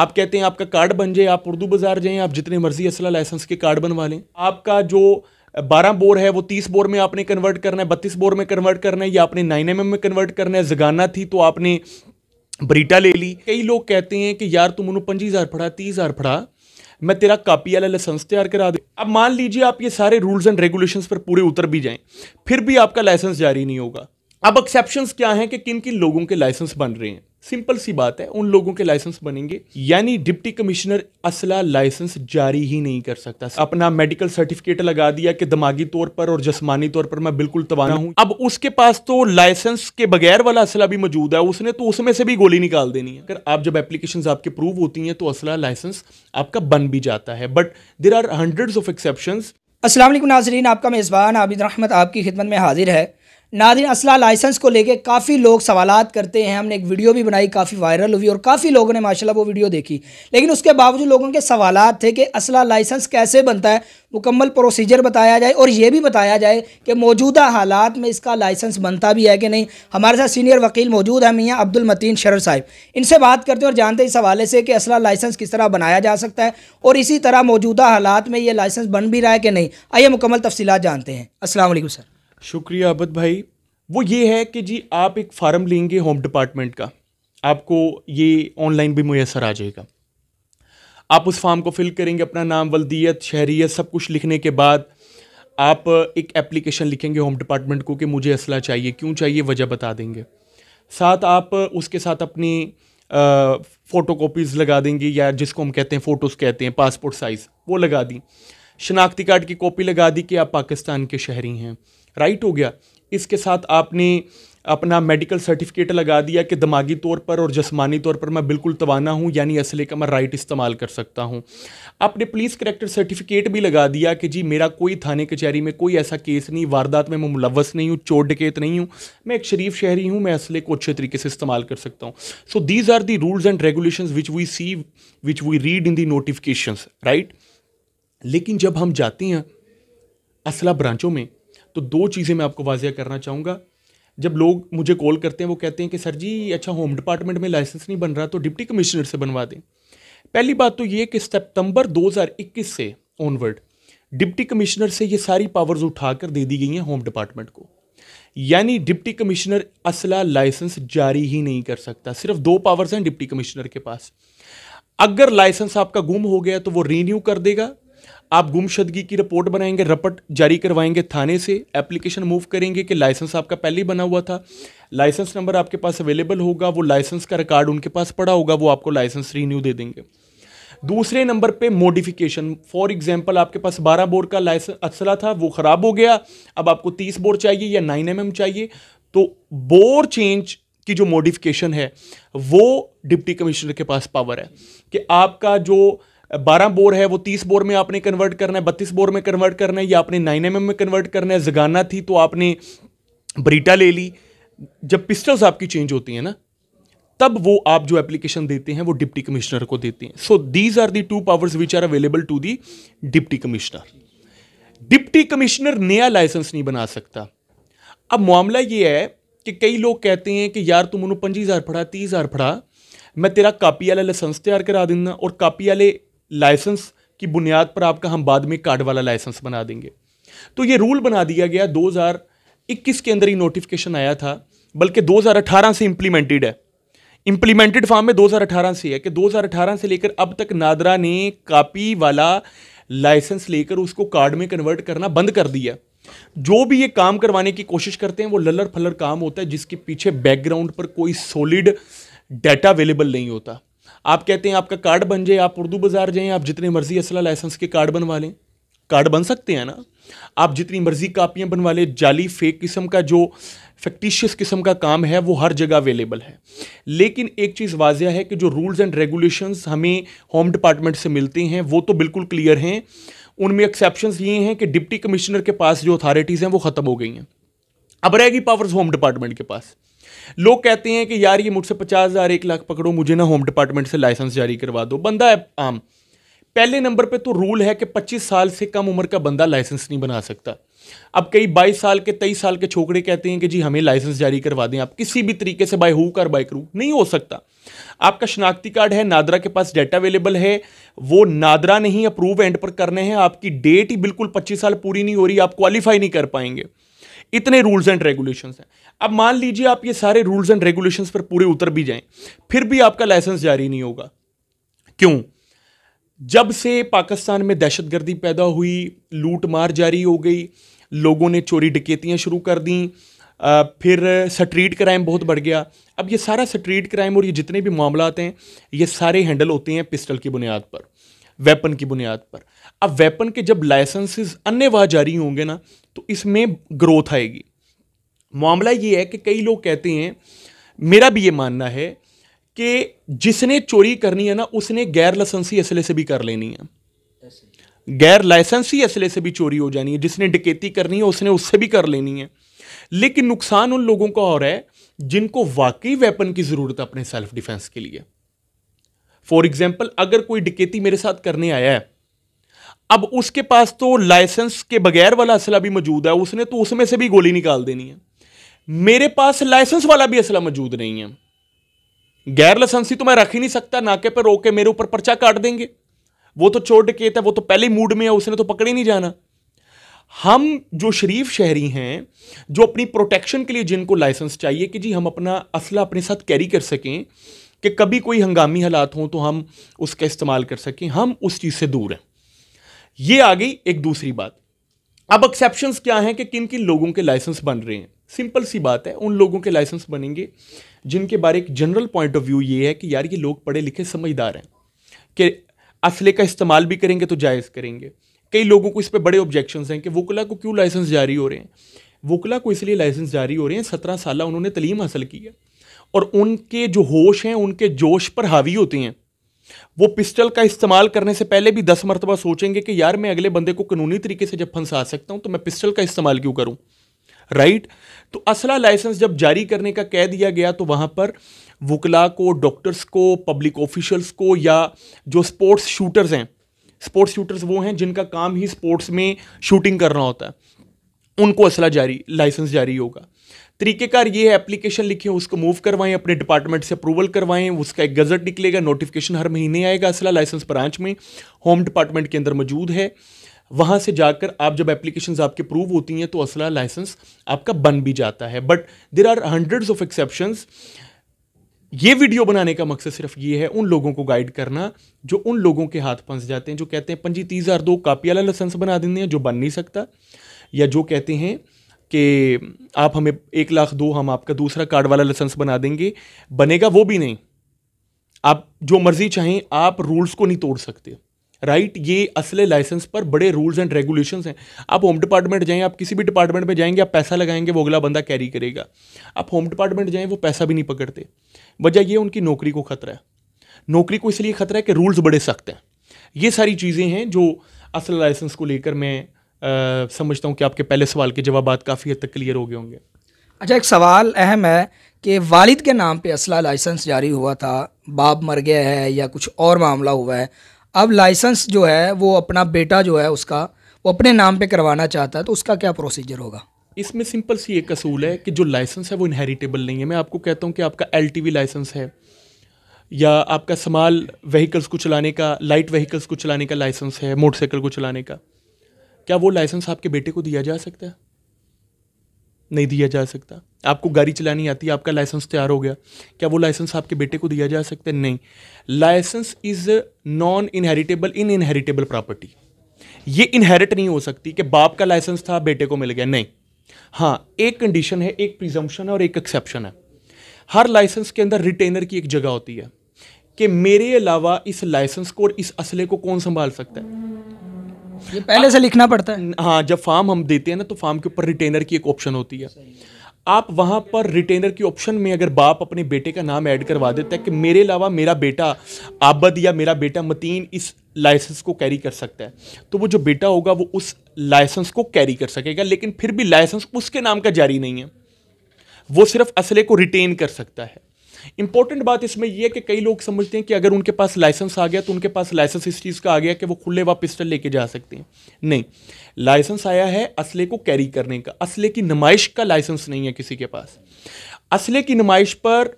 आप कहते हैं आपका कार्ड बन जाए आप उर्दू बाज़ार जाएँ आप जितने मर्जी असला लाइसेंस के कार्ड बनवा लें आपका जो बारह बोर है वो तीस बोर में आपने कन्वर्ट करना है बत्तीस बोर में कन्वर्ट करना है या आपने नाइन एम में कन्वर्ट करना है जगाना थी तो आपने ब्रीटा ले ली कई लोग कहते हैं कि यार तुम उन्होंने पंजी हज़ार फड़ा तीस हज़ार फड़ा मैं तेरा कापी वाला लाइसेंस तैयार करा दे अब मान लीजिए आप ये सारे रूल्स एंड रेगुलेशंस पर पूरे उतर भी जाएं फिर भी आपका लाइसेंस जारी नहीं होगा अब एक्सेप्शंस क्या हैं कि किन किन लोगों के लाइसेंस बन रहे हैं सिंपल सी बात है उन लोगों के लाइसेंस बनेंगे यानी डिप्टी कमिश्नर असला लाइसेंस जारी ही नहीं कर सकता अपना मेडिकल सर्टिफिकेट लगा दिया कि दिमागी तौर पर और जसमानी तौर पर मैं बिल्कुल तबाना हूं अब उसके पास तो लाइसेंस के बगैर वाला असला भी मौजूद है उसने तो उसमें से भी गोली निकाल देनी है अगर आप जब एप्लीकेशन आपके प्रूव होती हैं तो असला लाइसेंस आपका बन भी जाता है but there are hundred of exception Aslam Nazreen आपका मेज़बान आबिद रहमत आपकी खिदमत में हाजिर है नादिन असला लाइसेंस को लेके काफ़ी लोग सवाल करते हैं हमने एक वीडियो भी बनाई काफ़ी वायरल हुई और काफ़ी लोगों ने माशाल्लाह वो वीडियो देखी लेकिन उसके बावजूद लोगों के सवाल थे कि असला लाइसेंस कैसे बनता है मुकम्मल प्रोसीजर बताया जाए और ये भी बताया जाए कि मौजूदा हालात में इसका लाइसेंस बनता भी है कि नहीं हमारे साथ सीनियर वकील मौजूद हैं मियाँ अब्दुल मतीन शरर साहिब इनसे बात करते हैं और जानते हैं इस हवाले से कि असला लाइसेंस किस तरह बनाया जा सकता है और इसी तरह मौजूदा हालात में ये लाइसेंस बन भी रहा है कि नहीं आइए मुकम्मल तफसीत जानते हैं असल सर शुक्रिया अबद भाई वो ये है कि जी आप एक फार्म लेंगे होम डिपार्टमेंट का आपको ये ऑनलाइन भी मैसर आ जाएगा आप उस फार्म को फिल करेंगे अपना नाम वल्दियत शहरीत सब कुछ लिखने के बाद आप एक एप्लीकेशन लिखेंगे होम डिपार्टमेंट को कि मुझे असला चाहिए क्यों चाहिए वजह बता देंगे साथ आप उसके साथ अपनी फ़ोटो कापीज़ लगा देंगे या जिसको हम कहते हैं फ़ोटोज़ कहते हैं पासपोर्ट साइज़ वो लगा दी शनाख्ती कार्ड की कॉपी लगा दी कि आप पाकिस्तान के शहरी हैं राइट हो गया इसके साथ आपने अपना मेडिकल सर्टिफिकेट लगा दिया कि दिमागी तौर पर और जस्मानी तौर पर मैं बिल्कुल तवाना हूँ यानी असले का मैं राइट इस्तेमाल कर सकता हूँ आपने पुलिस करेक्टर सर्टिफिकेट भी लगा दिया कि जी मेरा कोई थाने कचहरी में कोई ऐसा केस नहीं वारदात में मैं मुलवस नहीं हूँ चोट डकेत नहीं हूँ मैं एक शरीफ शहरी हूँ मैं असले को अच्छे तरीके से इस्तेमाल कर सकता हूँ so these are the rules and regulation which we see which we read in the notification right लेकिन जब हम जाते हैं असला ब्रांचों में तो दो चीज़ें मैं आपको वाजिया करना चाहूँगा जब लोग मुझे कॉल करते हैं वो कहते हैं कि सर जी अच्छा होम डिपार्टमेंट में लाइसेंस नहीं बन रहा तो डिप्टी कमिश्नर से बनवा दें पहली बात तो ये कि सितंबर 2021 से ऑनवर्ड डिप्टी कमिश्नर से ये सारी पावर्स उठाकर दे दी गई हैं होम डिपार्टमेंट को यानी डिप्टी कमिश्नर असला लाइसेंस जारी ही नहीं कर सकता सिर्फ दो पावर्स हैं डिप्टी कमिश्नर के पास अगर लाइसेंस आपका गुम हो गया तो वो रीन्यू कर देगा आप गुमशदगी की रिपोर्ट बनाएंगे रपट जारी करवाएंगे थाने से एप्लीकेशन मूव करेंगे कि लाइसेंस आपका पहले ही बना हुआ था लाइसेंस नंबर आपके पास अवेलेबल होगा वो लाइसेंस का रिकॉर्ड उनके पास पड़ा होगा वो आपको लाइसेंस रीन्यू दे देंगे दूसरे नंबर पे मोडिफिकेशन फॉर एग्जांपल आपके पास 12 बोर का लाइसेंस असला था वो ख़राब हो गया अब आपको 30 बोर चाहिए या 9 एम चाहिए तो बोर चेंज की जो मॉडिफिकेशन है वो डिप्टी कमिश्नर के पास पावर है कि आपका जो बारह बोर है वो तीस बोर में आपने कन्वर्ट करना है बत्तीस बोर में कन्वर्ट करना है या आपने नाइन एम में कन्वर्ट करना है जगाना थी तो आपने ब्रीटा ले ली जब पिस्टल्स आपकी चेंज होती हैं ना तब वो आप जो एप्लीकेशन देते हैं वो डिप्टी कमिश्नर को देते हैं so these are the two powers which are available to the deputy commissioner deputy commissioner नया लाइसेंस नहीं बना सकता अब मामला ये है कि कई लोग कहते हैं कि यार तुम उन्होंने पंजी हज़ार फड़ा तीस हज़ार फड़ा मैं तेरा कापी वाला लाइसेंस तैयार करा देना और कापी वाले लाइसेंस की बुनियाद पर आपका हम बाद में कार्ड वाला लाइसेंस बना देंगे तो ये रूल बना दिया गया 2021 के अंदर ही नोटिफिकेशन आया था बल्कि 2018 से इम्प्लीमेंटेड है इम्प्लीमेंटेड फॉर्म में 2018 से है कि 2018 से लेकर अब तक नादरा ने कापी वाला लाइसेंस लेकर उसको कार्ड में कन्वर्ट करना बंद कर दिया जो भी ये काम करवाने की कोशिश करते हैं वो लल्लर फल्लर काम होता है जिसके पीछे बैकग्राउंड पर कोई सॉलिड डाटा अवेलेबल नहीं होता आप कहते हैं आपका कार्ड बन जाए आप उर्दू बाज़ार जाएँ आप जितने मर्ज़ी असला लाइसेंस के कार्ड बनवा लें कार्ड बन सकते हैं ना आप जितनी मर्ज़ी कापियाँ बनवा लें जाली फेक किस्म का जो फैक्टिशियस किस्म का काम है वो हर जगह अवेलेबल है लेकिन एक चीज़ वाजह है कि जो रूल्स एंड रेगुलेशंस हमें होम डिपार्टमेंट से मिलते हैं वो तो बिल्कुल क्लियर हैं उनमें एक्सेप्शंस ये हैं कि डिप्टी कमिश्नर के पास जो अथॉरिटीज़ हैं वो ख़त्म हो गई हैं अब रहेगी पावर्स होम डिपार्टमेंट के पास लोग कहते हैं कि यार ये मुझसे पचास हज़ार एक लाख पकड़ो मुझे ना होम डिपार्टमेंट से लाइसेंस जारी करवा दो बंदा है आम पहले नंबर पे तो रूल है कि 25 साल से कम उम्र का बंदा लाइसेंस नहीं बना सकता अब कई 22 साल के 23 साल के छोकरे कहते हैं कि जी हमें लाइसेंस जारी करवा दें आप किसी भी तरीके से बाय हु कर बाय करू नहीं हो सकता आपका शनाख्ती कार्ड है नादरा के पास डेटा अवेलेबल है वो नादरा नहीं अप्रूव एंड पर करने हैं आपकी डेट ही बिल्कुल पच्चीस साल पूरी नहीं हो रही आप क्वालिफाई नहीं कर पाएंगे इतने रूल्स एंड रेगुलेशंस हैं अब मान लीजिए आप ये सारे रूल्स एंड रेगुलेशंस पर पूरे उतर भी जाएं फिर भी आपका लाइसेंस जारी नहीं होगा क्यों जब से पाकिस्तान में दहशतगर्दी पैदा हुई लूट मार जारी हो गई लोगों ने चोरी डकैतियाँ शुरू कर दी फिर स्ट्रीट क्राइम बहुत बढ़ गया अब ये सारा स्ट्रीट क्राइम और ये जितने भी मामला हैं ये सारे हैंडल होते हैं पिस्टल की बुनियाद पर वेपन की बुनियाद पर अब वेपन के जब लाइसेंसेस अन्य वहाँ जारी होंगे ना तो इसमें ग्रोथ आएगी मामला ये है कि कई लोग कहते हैं मेरा भी ये मानना है कि जिसने चोरी करनी है ना उसने गैर लाइसेंसी असले से भी कर लेनी है गैर लाइसेंसी असले से भी चोरी हो जानी है जिसने डकैती करनी है उसने उससे भी कर लेनी है लेकिन नुकसान उन लोगों का हो रहा है जिनको वाकई वेपन की ज़रूरत है अपने सेल्फ डिफेंस के लिए फॉर एग्जाम्पल अगर कोई डकैती मेरे साथ करने आया है अब उसके पास तो लाइसेंस के बगैर वाला असला भी मौजूद है उसने तो उसमें से भी गोली निकाल देनी है मेरे पास लाइसेंस वाला भी असला मौजूद नहीं है गैर लाइसेंसी तो मैं रख ही नहीं सकता नाके पर रोके मेरे ऊपर पर्चा काट देंगे वो तो चोर डकेत है वो तो पहले मूड में है उसने तो पकड़े नहीं जाना हम जो शरीफ शहरी हैं जो अपनी प्रोटेक्शन के लिए जिनको लाइसेंस चाहिए कि जी हम अपना असला अपने साथ कैरी कर सकें कि कभी कोई हंगामी हालात हों तो हम उसका इस्तेमाल कर सकें हम उस चीज़ से दूर हैं ये आ गई एक दूसरी बात अब एक्सेप्शंस क्या हैं कि किन किन लोगों के लाइसेंस बन रहे हैं सिंपल सी बात है उन लोगों के लाइसेंस बनेंगे जिनके बारे एक जनरल पॉइंट ऑफ व्यू ये है कि यार ये लोग पढ़े लिखे समझदार हैं कि असले का इस्तेमाल भी करेंगे तो जायज़ करेंगे कई लोगों को इस पर बड़े ऑब्जेक्शन हैं कि वकला को क्यों लाइसेंस जारी हो रहे हैं वकला को इसलिए लाइसेंस जारी हो रहे हैं सत्रह साल उन्होंने तलीम हासिल की है और उनके जो होश हैं उनके जोश पर हावी होते हैं वो पिस्टल का इस्तेमाल करने से पहले भी दस मरतबा सोचेंगे कि यार मैं अगले बंदे को कानूनी तरीके से जब फंसा सकता हूं तो मैं पिस्टल का इस्तेमाल क्यों करूं राइट तो असला लाइसेंस जब जारी करने का कह दिया गया तो वहां पर वकला को डॉक्टर्स को पब्लिक ऑफिशल्स को या जो स्पोर्ट्स शूटर्स हैं स्पोर्ट्स शूटर्स वो हैं जिनका काम ही स्पोर्ट्स में शूटिंग करना होता है उनको असला जारी लाइसेंस जारी होगा तरीकेकार ये है एप्लीकेशन लिखें उसको मूव करवाएं अपने डिपार्टमेंट से अप्रूवल करवाएं उसका एक गजट निकलेगा नोटिफिकेशन हर महीने आएगा असला लाइसेंस ब्रांच में होम डिपार्टमेंट के अंदर मौजूद है वहाँ से जाकर आप जब एप्लीकेशन आपके प्रूव होती हैं तो असला लाइसेंस आपका बन भी जाता है but there are hundreds of exceptions ये वीडियो बनाने का मकसद सिर्फ ये है उन लोगों को गाइड करना जो उन लोगों के हाथ फंस जाते हैं जो कहते हैं पंजी तीस हज़ार दो कापी वाला लाइसेंस बना देते हैं जो बन नहीं सकता या जो कहते हैं कि आप हमें एक लाख दो हम आपका दूसरा कार्ड वाला लाइसेंस बना देंगे बनेगा वो भी नहीं आप जो मर्जी चाहें आप रूल्स को नहीं तोड़ सकते राइट ये असले लाइसेंस पर बड़े रूल्स एंड रेगुलेशंस हैं आप होम डिपार्टमेंट जाएं आप किसी भी डिपार्टमेंट में जाएंगे आप पैसा लगाएंगे वो अगला बंदा कैरी करेगा आप होम डिपार्टमेंट जाएं वो पैसा भी नहीं पकड़ते वजह ये उनकी नौकरी को खतरा है नौकरी को इसलिए खतरा है कि रूल्स बड़े सख्त हैं ये सारी चीज़ें हैं जो असल लाइसेंस को लेकर मैं समझता हूँ कि आपके पहले सवाल के जवाब काफ़ी हद तक क्लियर हो गए होंगे अच्छा एक सवाल अहम है कि वालिद के नाम पे असला लाइसेंस जारी हुआ था बाप मर गया है या कुछ और मामला हुआ है अब लाइसेंस जो है वो अपना बेटा जो है उसका वो अपने नाम पे करवाना चाहता है तो उसका क्या प्रोसीजर होगा इसमें सिंपल सी एक असूल है कि जो लाइसेंस है वो इनहेरिटेबल नहीं है मैं आपको कहता हूँ कि आपका एल लाइसेंस है या आपका समाल व्हीकल्स को चलाने का लाइट व्हीकल्स को चलाने का लाइसेंस है मोटरसाइकिल को चलाने का क्या वो लाइसेंस आपके बेटे को दिया जा सकता है नहीं दिया जा सकता आपको गाड़ी चलानी आती है आपका लाइसेंस तैयार हो गया क्या वो लाइसेंस आपके बेटे को दिया जा सकता है नहीं license is non inheritable in inheritable property ये इनहेरिट नहीं हो सकती कि बाप का लाइसेंस था बेटे को मिल गया नहीं हाँ एक कंडीशन है एक प्रिजम्पन है और एक एक्सेप्शन है हर लाइसेंस के अंदर रिटेनर की एक जगह होती है कि मेरे अलावा इस लाइसेंस को और इस असले को कौन संभाल सकता है ये पहले से लिखना पड़ता है हाँ जब फार्म हम देते हैं ना तो फार्म के ऊपर रिटेनर की एक ऑप्शन होती है आप वहाँ पर रिटेनर की ऑप्शन में अगर बाप अपने बेटे का नाम ऐड करवा देता है कि मेरे अलावा मेरा बेटा आबद या मेरा बेटा मतीन इस लाइसेंस को कैरी कर सकता है तो वो जो बेटा होगा वो उस लाइसेंस को कैरी कर सकेगा लेकिन फिर भी लाइसेंस उसके नाम का जारी नहीं है वो सिर्फ असले को रिटेन कर सकता है इंपॉर्टेंट बात इसमें यह है कि कई लोग समझते हैं कि अगर उनके पास लाइसेंस आ गया तो उनके पास लाइसेंस इस चीज़ का आ गया कि वो खुले व पिस्टल लेके जा सकते हैं नहीं लाइसेंस आया है असले को कैरी करने का असले की नुमाइश का लाइसेंस नहीं है किसी के पास असले की नुमाइश पर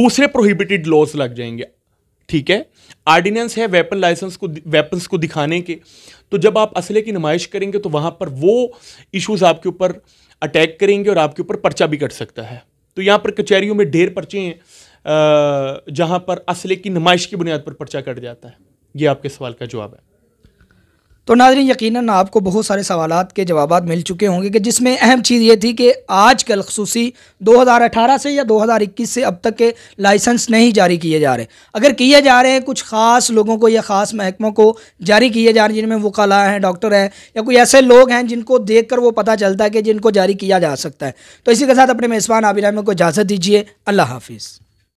दूसरे प्रोहिबिटेड लॉज लग जाएंगे ठीक है आर्डिनेंस है वेपन लाइसेंस को वेपन्स को दिखाने के तो जब आप असले की नुमाइश करेंगे तो वहाँ पर वो इश्यूज़ आपके ऊपर अटैक करेंगे और आपके ऊपर पर्चा भी कट सकता है तो यहाँ पर कचहरियों में ढेर पर्चे हैं जहाँ पर असले की नुमाइश की बुनियाद पर पर्चा कट जाता है ये आपके सवाल का जवाब है तो नाजरीन यकीन आपको बहुत सारे सवाल के जवाब मिल चुके होंगे कि जिसमें अहम चीज़ ये थी कि आज कल खसूसी दो हज़ार अठारह से या दो हज़ार इक्कीस से अब तक के लाइसेंस नहीं जारी किए जा रहे अगर किए जा रहे हैं कुछ ख़ास लोगों को या ख़ास महकमों को जारी किए जा रहे हैं जिनमें वकला हैं डॉक्टर हैं या कोई ऐसे लोग हैं जिनको देख कर वो पता चलता है कि जिनको जारी किया जा सकता है तो इसी के साथ अपने मेज़बान आबिर अहमद को इजाज़त दीजिए अल्लाह हाफिज़